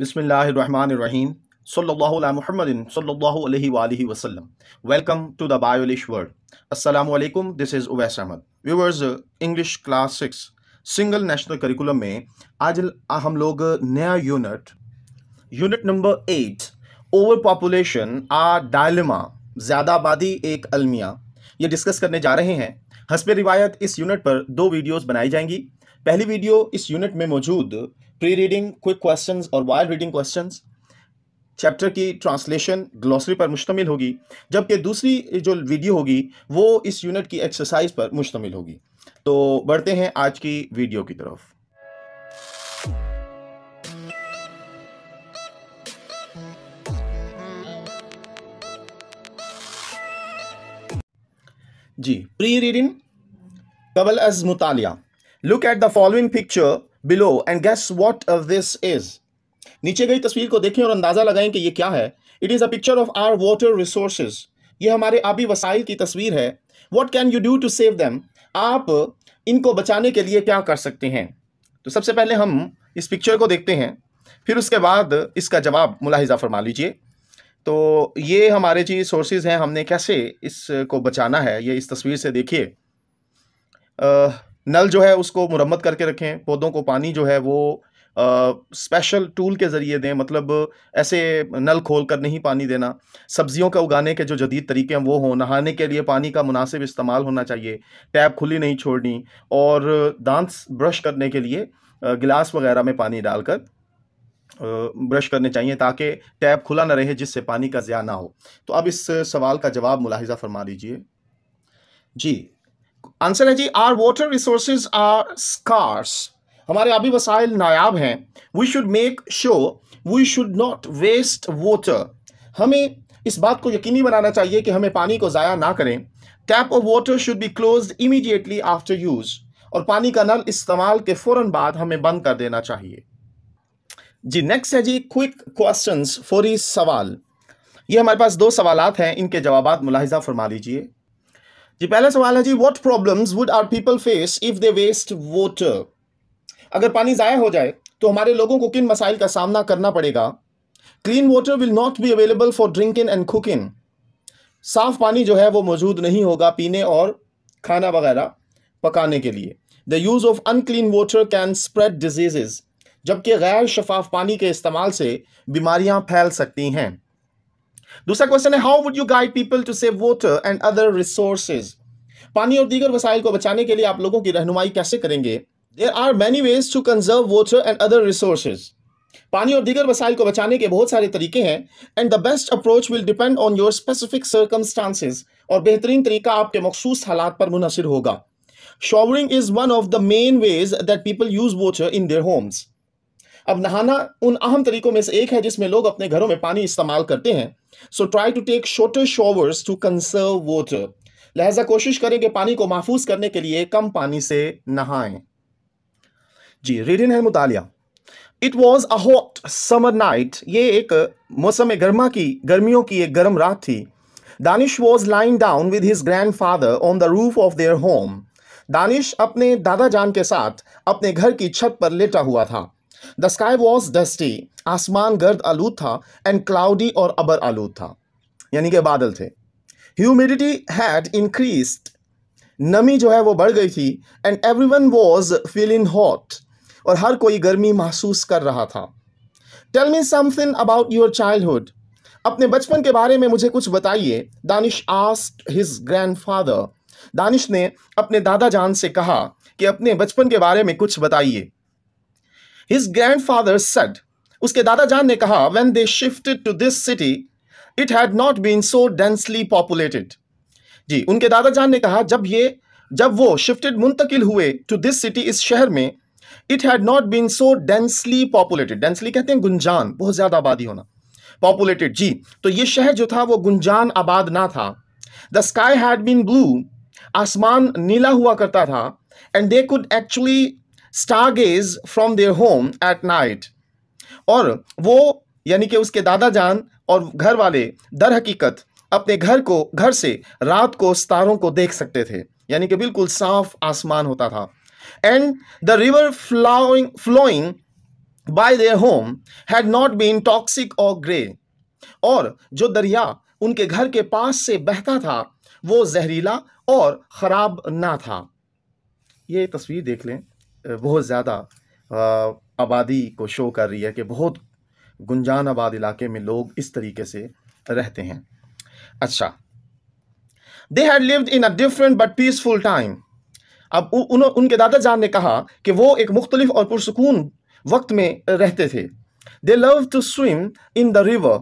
बिसमीम सल्ला महमदिन सल्ला वसलम वेलकम टू द बायोलिश वर्ल्ड असलम this is Uwais Ahmad viewers English class six single national curriculum में आज हम लोग uh, नया unit unit number eight overpopulation a dilemma ज़्यादा आबादी एक अलमिया ये डिस्कस करने जा रहे हैं हसब रिवायत इस यूनिट पर दो वीडियोज़ बनाई जाएंगी पहली वीडियो इस यूनिट में मौजूद प्री रीडिंग क्विक क्वेश्चन और वाइल रीडिंग क्वेश्चन चैप्टर की ट्रांसलेशन ग्लॉसरी पर मुश्तमिल होगी जबकि दूसरी जो वीडियो होगी वो इस यूनिट की एक्सरसाइज पर मुश्तमिल होगी तो बढ़ते हैं आज की वीडियो की तरफ जी प्री रीडिंग कबल अज मुतालिया look at the following picture below and guess what this is नीचे गई तस्वीर को देखें और अंदाज़ा लगाएं कि ये क्या है it is a picture of our water resource ये हमारे आबी वसाइल की तस्वीर है what can you do to save them आप इनको बचाने के लिए क्या कर सकते हैं तो सबसे पहले हम इस पिक्चर को देखते हैं फिर उसके बाद इसका जवाब मुलाहिजा फरमा लीजिए तो ये हमारे जी सोर्सेज हैं हमने कैसे इसको बचाना है ये इस तस्वीर से देखिए नल जो है उसको मुरम्मत करके रखें पौधों को पानी जो है वो स्पेशल टूल के ज़रिए दें मतलब ऐसे नल खोल कर नहीं पानी देना सब्जियों का उगाने के जो जदीद तरीके हैं वो हों नहाने के लिए पानी का मुनासिब इस्तेमाल होना चाहिए टैब खुली नहीं छोड़नी और दांत ब्रश करने के लिए गिलास वगैरह में पानी डालकर ब्रश करने चाहिए ताकि टैब खुला ना रहे जिससे पानी का ज़्यादा ना हो तो अब इस सवाल का जवाब मुलाहिजा फरमा दीजिए जी आंसर है जी our water resources are scarce हमारे अभी वसाइल नायाब हैं we should make sure we should not waste water हमें इस बात को यकीनी बनाना चाहिए कि हमें पानी को ज़ाया ना करें tap of water should be close immediately after use और पानी का नल इस्तेमाल के फ़ौर बाद हमें बंद कर देना चाहिए जी नेक्स्ट है जी क्विक क्वेश्चंस फौरी सवाल ये हमारे पास दो सवाल हैं इनके जवाब मुलाहिजा फरमा लीजिए जी पहला सवाल है जी what problems would our people face if they waste water अगर पानी ज़ाया हो जाए तो हमारे लोगों को किन मसाइल का सामना करना पड़ेगा clean water will not be available for drinking and cooking साफ पानी जो है वो मौजूद नहीं होगा पीने और खाना वगैरह पकाने के लिए the use of unclean water can spread diseases जबकि गैर शफाफ पानी के इस्तेमाल से बीमारियां फैल सकती हैं दूसरा क्वेश्चन है how would you guide people to save water and other resources पानी और दीगर वसाइल को बचाने के लिए आप लोगों की रहनुमाई कैसे करेंगे there are many ways to conserve water and other resources पानी और दीगर वसाइल को बचाने के बहुत सारे तरीके हैं and the best approach will depend on your specific circumstances और बेहतरीन तरीका आपके मखसूस हालात पर मुनसर होगा showering is one of the main ways that people use water in their homes अब नहाना उन अहम तरीकों में से एक है जिसमें लोग अपने घरों में पानी इस्तेमाल करते हैं so try to take shorter showers to conserve water लिहाजा कोशिश करें कि पानी को महफूज करने के लिए कम पानी से नहाएं जी रीडिन है मुतालिया it was a hot summer night ये एक मौसम गर्मा की गर्मियों की एक गर्म रात थी Danish was lying down with his grandfather on the roof of their home Danish अपने दादा जान के साथ अपने घर की छत पर लेटा हुआ था द स्काई वॉज डस्टी आसमान गर्द आलूद था एंड क्लाउडी और अबर आलूद था यानी कि बादल थे ह्यूमिडिटी हैड इंक्रीज नमी जो है वो बढ़ गई थी and everyone was feeling hot और हर कोई गर्मी महसूस कर रहा था tell me something about your childhood अपने बचपन के बारे में मुझे कुछ बताइए Danish asked his grandfather Danish ने अपने दादा जान से कहा कि अपने बचपन के बारे में कुछ बताइए हिज फादर सेड उसके जान ने कहा when they shifted to this city it had not been so densely populated जी उनके दादा जान ने कहा जब ये जब वो शिफ्टेड मुंतकिल हुए टू दिस सिटी इस शहर में it had not been so densely populated densely कहते हैं गुंजान बहुत ज़्यादा आबादी होना पॉपुलेटेड जी तो ये शहर जो था वो गुंजान आबाद ना था the sky had been blue आसमान नीला हुआ करता था and they could actually stargaze from their home at night और वो यानी कि उसके दादा जान और घर वाले दर हकीकत अपने घर को घर से रात को स्तारों को देख सकते थे यानी कि बिल्कुल साफ आसमान होता था and the river flowing flowing by their home had not been toxic और ग्रे और जो दरिया उनके घर के पास से बहता था वो जहरीला और ख़राब ना था ये तस्वीर देख लें बहुत ज़्यादा आबादी को शो कर रही है कि बहुत गुंजान आबाद इलाके में लोग इस तरीके से रहते हैं अच्छा they had lived in a different but peaceful time अब उन, उनके दादा जान ने कहा कि वो एक मुख्तलिफ और पुरसकून वक्त में रहते थे they love to swim in the river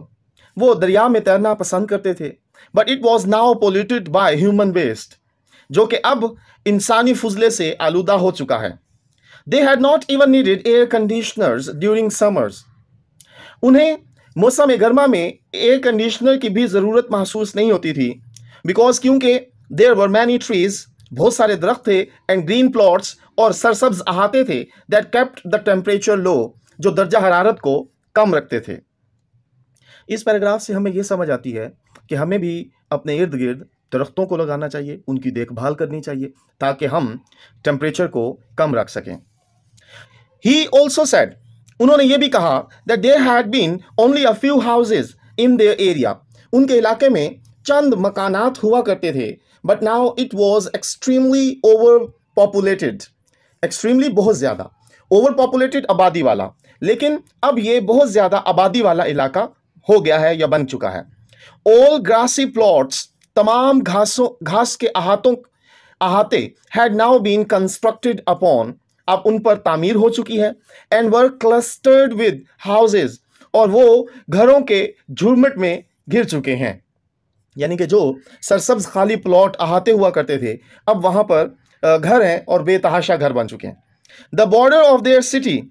वो दरिया में तैरना पसंद करते थे but it was now polluted by human waste जो कि अब इंसानी फजले से आलूदा हो चुका है they had not even needed air conditioners during summers उन्हें मौसम गर्मा में एयर कंडीशनर की भी ज़रूरत महसूस नहीं होती थी बिकॉज क्योंकि देर वर मैनी ट्रीज बहुत सारे दरख्त थे एंड ग्रीन प्लॉट्स और सरसब्ज अहाते थे that kept the temperature low जो दर्जा हरारत को कम रखते थे इस पैराग्राफ से हमें यह समझ आती है कि हमें भी अपने इर्द गिर्द दरख्तों को लगाना चाहिए उनकी देखभाल करनी चाहिए ताकि हम टेम्परेचर को कम रख सकें ही ऑल्सो सेट उन्होंने ये भी कहा that there had been only a few houses in their area उनके इलाके में चंद मकानात हुआ करते थे but now it was extremely overpopulated extremely बहुत ज़्यादा ओवर पॉपुलेटेड आबादी वाला लेकिन अब ये बहुत ज़्यादा आबादी वाला इलाका हो गया है या बन चुका है ऑल ग्रासी प्लॉट्स तमाम घासों घास के अहातों अहाते had now been constructed upon अब उन पर तामीर हो चुकी है and were clustered with houses और वो घरों के झुरमट में घिर चुके हैं यानी कि जो सरसब्ज खाली प्लॉट आहाते हुआ करते थे अब वहाँ पर घर हैं और बेतहाशा घर बन चुके हैं the border of their city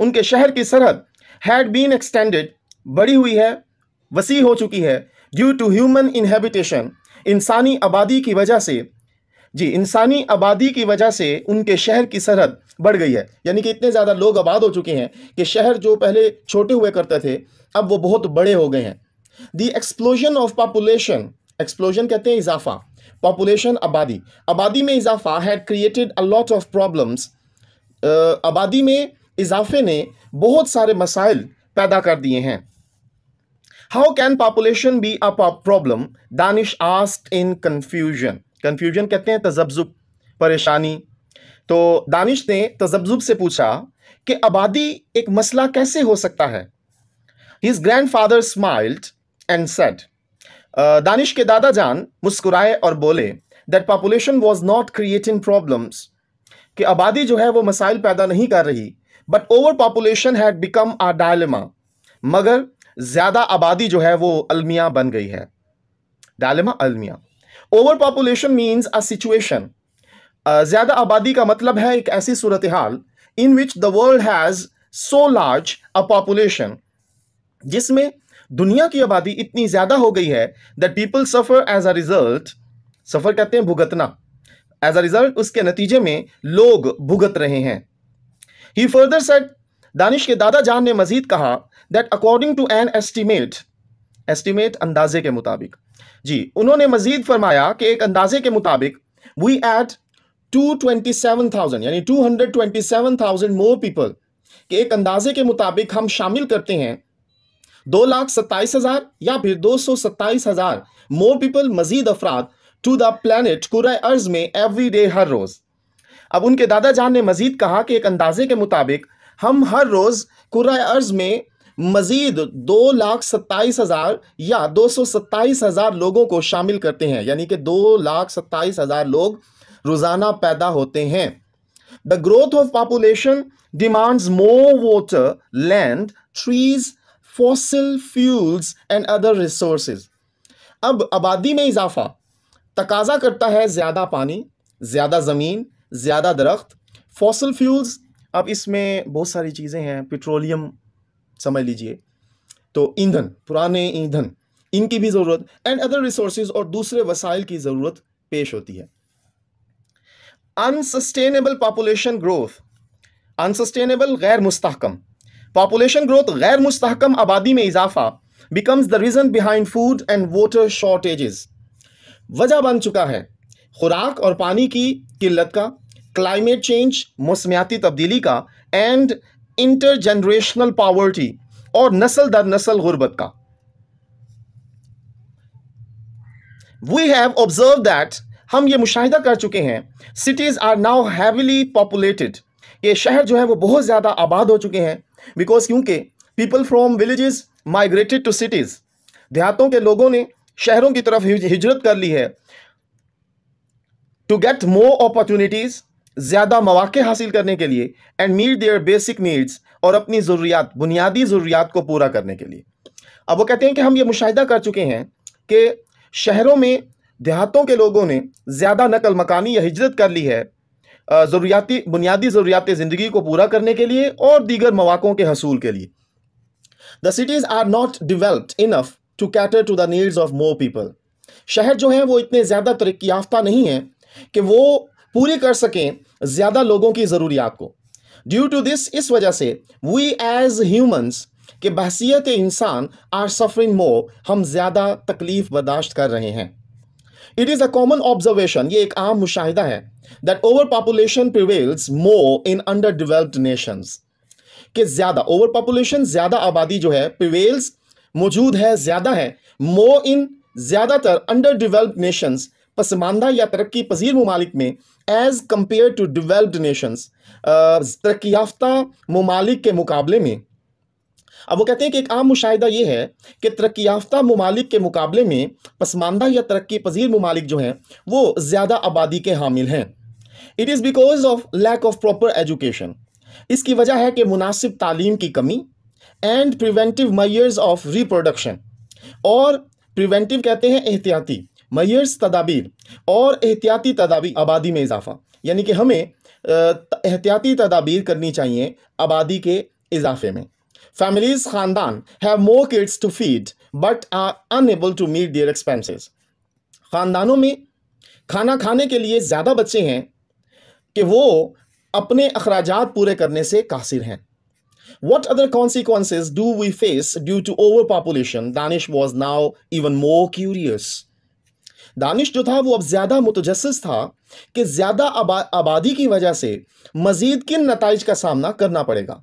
उनके शहर की सरहद हैड बीन एक्सटेंडेड बड़ी हुई है वसी हो चुकी है ड्यू टू ह्यूमन इनहेबिटेशन इंसानी आबादी की वजह से जी इंसानी आबादी की वजह से उनके शहर की सरहद बढ़ गई है यानी कि इतने ज़्यादा लोग आबाद हो चुके हैं कि शहर जो पहले छोटे हुए करते थे अब वो बहुत बड़े हो गए हैं the explosion of population explosion कहते हैं इजाफा पॉपुलेशन आबादी आबादी में इजाफा had created a lot of problems आबादी में इजाफे ने बहुत सारे मसाइल पैदा कर दिए हैं how can population be a problem Danish asked in confusion confusion कहते हैं तजब्जुब परेशानी तो दानिश ने तजब्जुब से पूछा कि आबादी एक मसला कैसे हो सकता है his grandfather smiled and said Danish के दादा जान मुस्कुराए और बोले that population was not creating problems कि आबादी जो है वो मसाइल पैदा नहीं कर रही but overpopulation had become a dilemma मगर ज़्यादा आबादी जो है वो अलमिया बन गई है डायलमा अलमिया overpopulation means a situation Uh, ज़्यादा आबादी का मतलब है एक ऐसी सूरत हाल in which the world has so large a population जिसमें दुनिया की आबादी इतनी ज़्यादा हो गई है the people suffer as a result suffer कहते हैं भुगतना एज अ रिज़ल्ट उसके नतीजे में लोग भुगत रहे हैं ही फर्दर सेट दानिश के दादा जान ने मजीद कहा that according to an estimate estimate अंदाजे के मुताबिक जी उन्होंने मजीद फरमाया कि एक अंदाजे के मुताबिक वी एट 227,000 यानी 227,000 मोर पीपल के एक अंदाजे के मुताबिक हम शामिल करते हैं दो लाख सत्ताईस हजार या फिर दो सौ सत्ताईस हजार मोर पीपल मजीद अफराद टू द प्लानट कुरा अर्ज में एवरी डे हर रोज़ अब उनके दादा जान ने मजीद कहा कि एक अंदाजे के मुताबिक हम हर रोज़ कुरा अर्ज में मजीद दो लाख सत्ताईस हज़ार या दो सौ सत्ताईस हज़ार लोगों को शामिल करते हैं यानी कि दो लाख सत्ताईस हज़ार लोग रोज़ाना पैदा होते हैं the growth of population demands more water land trees fossil fuels and other resources अब आबादी में इजाफा तकाजा करता है ज़्यादा पानी ज़्यादा ज़मीन ज़्यादा दरख्त फॉसल फ्यूल्स अब इसमें बहुत सारी चीज़ें हैं पेट्रोलियम समझ लीजिए तो ईंधन पुराने ईंधन इनकी भी ज़रूरत एंड अदर रिसोर्स और दूसरे वसाइल की ज़रूरत पेश होती है अनसस्टेनेबल पॉपुलेशन ग्रोथ अनसस्टेनेबल गैर मुस्तकम पॉपुलेशन ग्रोथ गैर मुस्तकम आबादी में इजाफा becomes the reason behind food and water shortages वजह बन चुका है खुराक और पानी की किल्लत का क्लाइमेट चेंज मौसमियाती तब्दीली का एंड इंटर जनरेशनल पावर्टी और नस्ल दर नस्ल गुर्बत का वी हैव ऑब्जर्व दैट हम ये मुशाहिदा कर चुके हैं cities are now heavily populated ये शहर जो है वो बहुत ज़्यादा आबाद हो चुके हैं बिकॉज क्योंकि people from villages migrated to cities देहातों के लोगों ने शहरों की तरफ हिजरत कर ली है टू गेट मोर अपॉर्चुनिटीज़ ज़्यादा मौाक़े हासिल करने के लिए and meet their basic needs और अपनी ज़रूरियात बुनियादी ज़रूरियात को पूरा करने के लिए अब वो कहते हैं कि हम ये मुशाह कर चुके हैं कि शहरों में देहातों के लोगों ने ज़्यादा नकल मकानी या हिजरत कर ली है ज़रूरियाती बुनियादी ज़रूरियात ज़िंदगी को पूरा करने के लिए और दीगर मौाक़ों के हसूल के लिए the cities are not developed enough to cater to the needs of more people शहर जो हैं वो इतने ज़्यादा तरक्की याफ्ता नहीं हैं कि वो पूरी कर सकें ज़्यादा लोगों की ज़रूरियात को ड्यू टू दिस इस वजह से वी एज ह्यूमन्स के बहसीत इंसान आर सफरिंग मोर हम ज़्यादा तकलीफ़ बर्दाश्त कर रहे हैं it is a common observation ये एक आम मुशाहिदा है that overpopulation prevails more in underdeveloped nations के ज्यादा ओवर पॉपुलेशन ज्यादा आबादी जो है प्रिवेल्स मौजूद है ज्यादा है मोर इन ज्यादातर अंडर डेवलप्ड नेशंस पसमानदा या तरक्की पजीर ममालिक में as compared to developed nations तरक्की याफ्ता ममालिक के मुकाबले में अब वो कहते हैं कि एक आम मुशाहिदा ये है कि तरक्की याफ्ता ममालिक के मुकाबले में पसमानदा या तरक्की पजीर ममालिक जो हैं वो ज़्यादा आबादी के हामिल हैं it is because of lack of proper education इसकी वजह है कि मुनासिब तालीम की कमी and preventive measures of reproduction और प्रिवेंटिव कहते हैं एहतियाती मैयर्स तदाबीर और एहतियाती तदाबीर आबादी में इजाफा यानी कि हमें एहतियाती तदाबीर करनी चाहिए आबादी के इजाफे में Families Khandan have more kids to feed but are unable to meet their expenses. खानदानों में खाना खाने के लिए ज़्यादा बच्चे हैं कि वो अपने अखराज पूरे करने से कासिर हैं What other consequences do we face due to overpopulation? Danish was now even more curious. Danish जो था वो अब ज़्यादा मुतजस था कि ज़्यादा आबादी की वजह से मज़ीद किन नतज का सामना करना पड़ेगा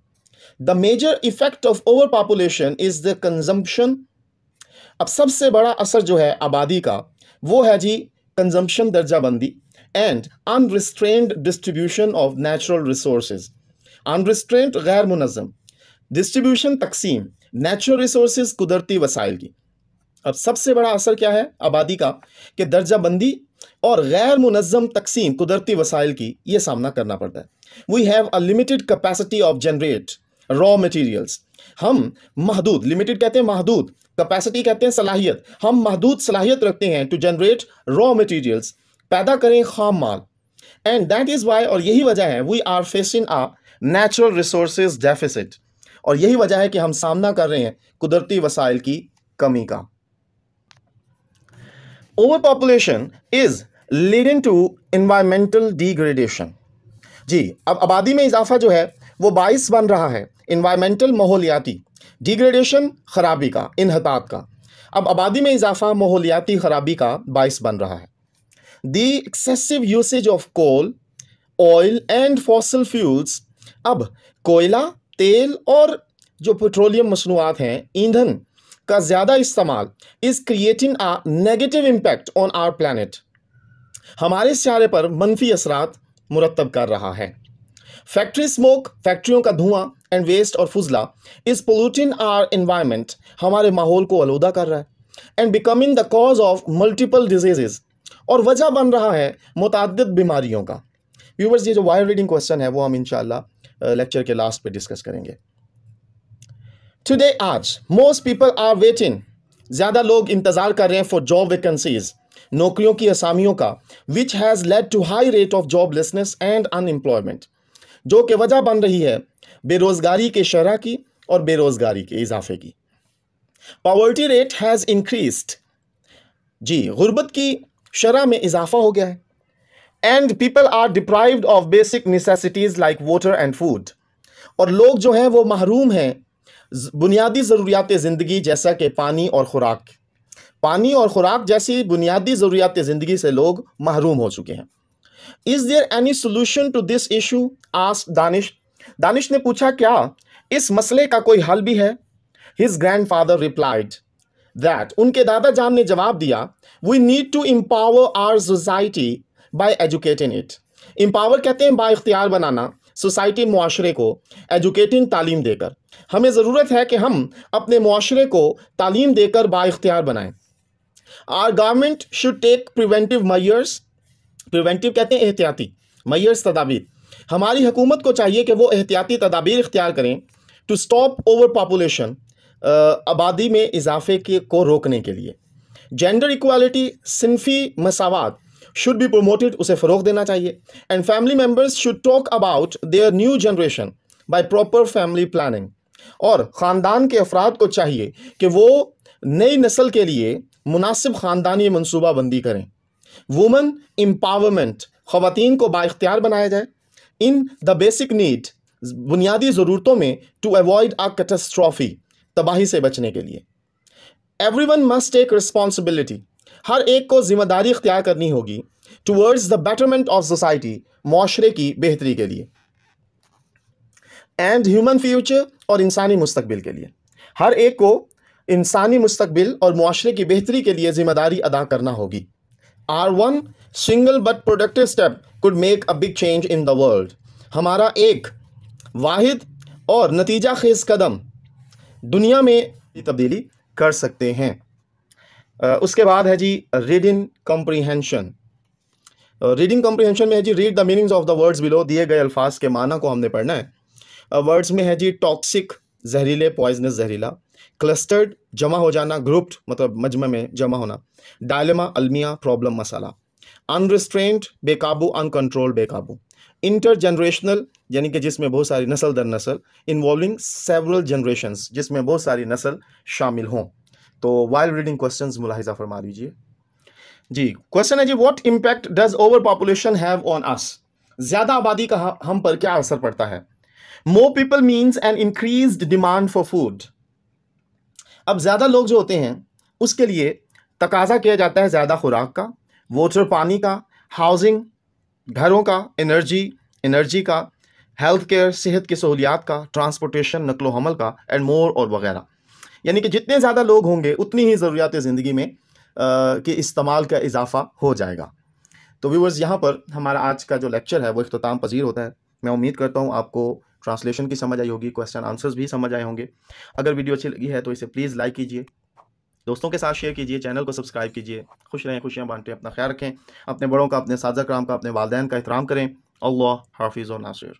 the major effect of overpopulation is the consumption अब सबसे बड़ा असर जो है आबादी का वो है जी कंजम्पशन दर्जाबंदी and unrestrained distribution of natural resource unrestrained गैर मुनज़म डिस्ट्रीब्यूशन तकसीम नेचुरल रिसोर्स कुदरती वसाइल की अब सबसे बड़ा असर क्या है आबादी का कि दर्जाबंदी और गैर मुनज़म तकसीम कुदरती वसाइल की ये सामना करना पड़ता है we have a limited capacity of generate raw materials हम महदूद लिमिटेड कहते हैं महदूद कैपेसिटी कहते हैं सलाहियत हम महदूद सलाहियत रखते हैं टू जनरेट रॉ मटेरियल्स पैदा करें खाम माल एंड दैट इज़ वाई और यही वजह है we are facing a natural resource deficit और यही वजह है कि हम सामना कर रहे हैं कुदरती वसाइल की कमी का overpopulation is leading to environmental degradation जी अब आबादी में इजाफा जो है वो बाइस बन रहा है इन्वायरमेंटल माहौलियाती डिग्रेडेशन खराबी का इनहतात का अब आबादी में इजाफा माहौलियाती खराबी का बाइस बन रहा है the excessive usage of coal oil and fossil fuels अब कोयला तेल और जो पेट्रोलियम मसनूआत हैं ईंधन का ज़्यादा इस्तेमाल is creating a negative impact on our planet हमारे सारे पर मनफी असरात मुरतब कर रहा है फैक्ट्री स्मोक फैक्ट्रियों का धुआं एंड वेस्ट और फुजला इज पोल्यूटिंग आर इन्वायरमेंट हमारे माहौल को अलूदा कर रहा है and becoming the cause of multiple diseases और वजह बन रहा है मुतद बीमारियों का व्यूवर्स ये जो वायर रीडिंग क्वेश्चन है वो हम इनशाला लेक्चर के लास्ट पे डिस्कस करेंगे टुडे आज मोस्ट पीपल आर वेटिंग ज़्यादा लोग इंतज़ार कर रहे हैं फॉर जॉब वैकेंसीज नौकरियों की असामियों का which has led to high rate of joblessness and unemployment जो कि वजह बन रही है बेरोज़गारी के शरह की और बेरोज़गारी के इजाफे की पावर्टी रेट हैज़ इंक्रीस्ड जी गुर्बत की शरह में इजाफा हो गया है and people are deprived of basic necessities like water and food और लोग जो हैं वो महरूम हैं बुनियादी ज़रूरियात ज़िंदगी जैसा कि पानी और ख़ुराक पानी और ख़ुराक जैसी बुनियादी ज़रूरियात ज़िंदगी से लोग महरूम हो चुके हैं is there any solution to this issue आस दानिश दानिश ने पूछा क्या इस मसले का कोई हल भी है his grandfather replied that उनके दादा जान ने जवाब दिया we need to empower our society by educating it empower कहते हैं बाख्तियार बनाना सोसाइटी माशरे को एजुकेटिंग तालीम देकर हमें ज़रूरत है कि हम अपने माशरे को तालीम देकर बाख्तियार बनाएं our government should take preventive measures preventive कहते हैं एहतियाती मयर्स तदाबीर हमारी हुकूमत को चाहिए कि वो एहतियाती तदाबीर इख्तियार करें टू स्टॉप ओवर पापोलेशन आबादी में इजाफे के को रोकने के लिए जेंडर इक्वालिटी सिनफी मसावत शुड बी प्रोमोटेड उसे फ़रोग देना चाहिए and family members should talk about their new generation by proper family planning और ख़ानदान के अफराद को चाहिए कि वो नई नस्ल के लिए मुनासिब ख़ानदानी मनसूबाबंदी करें वुमेन एम्पावरमेंट ख़वान को बाख्तियार बनाया जाए इन द बेसिक नीड बुनियादी ज़रूरतों में टू अवॉइड आ कैटस्ट्रॉफी तबाही से बचने के लिए everyone must take responsibility हर एक को जिम्मेदारी इख्तियार करनी होगी towards the betterment of society माशरे की बेहतरी के लिए एंड ह्यूमन फ्यूचर और इंसानी मुस्तबिल के लिए हर एक को इंसानी मुस्तबिल और माशरे की बेहतरी के लिए ज़िम्मेदारी अदा करना होगी our one single but productive step could make a big change in the world हमारा एक वाहिद और नतीजा खेज कदम दुनिया में तब्दीली कर सकते हैं उसके बाद है जी रीडिंग कॉम्प्रीहेंशन रीडिंग कॉम्प्रीहेंशन में है जी read the meanings of the words below दिए गए अल्फाज के माना को हमने पढ़ना है वर्ड्स में है जी टॉक्सिक जहरीले पॉइजनस जहरीला क्लस्टर्ड जमा हो जाना ग्रुप्ड मतलब मजमे में जमा होना डायलेमा अलमिया प्रॉब्लम मसाला अनरिस्ट्रेंड बेकाबू अनकंट्रोल बेकाबू इंटर जनरेशनल यानी कि जिसमें बहुत सारी नस्ल दर नस्ल इन्वॉल्विंग सेवरल जनरेशन्स जिसमें बहुत सारी नस्ल शामिल हों तो वाइल्ड रीडिंग क्वेश्चन मुलाहिजा फरमा दीजिए जी क्वेश्चन है जी what impact does overpopulation have on us ज़्यादा आबादी का हम पर क्या असर पड़ता है more people means an increase demand for food अब ज़्यादा लोग जो होते हैं उसके लिए तकाजा किया जाता है ज़्यादा खुराक का वोटर पानी का हाउसिंग घरों का एनर्जी एनर्जी का हेल्थ केयर सेहत की सहूलियात का ट्रांसपोर्टेशन नकलो हमल का एंड मोर और वगैरह यानी कि जितने ज़्यादा लोग होंगे उतनी ही ज़रूरियात ज़िंदगी में के इस्तेमाल का इजाफा हो जाएगा तो व्यूवर्स यहाँ पर हमारा आज का जो लेक्चर है वो अख्ताम पजीर होता है मैं उम्मीद करता हूँ आपको ट्रांसलेशन की समझ आई होगी क्वेश्चन आंसर्स भी समझ आए होंगे अगर वीडियो अच्छी लगी है तो इसे प्लीज़ लाइक कीजिए दोस्तों के साथ शेयर कीजिए चैनल को सब्सक्राइब कीजिए खुश रहें खुशियाँ बांटें अपना ख्याल रखें अपने बड़ों का अपने साजा कराम का अपने वालदेन का एहतराम करें अल्लाह हाफिज़ और नासिर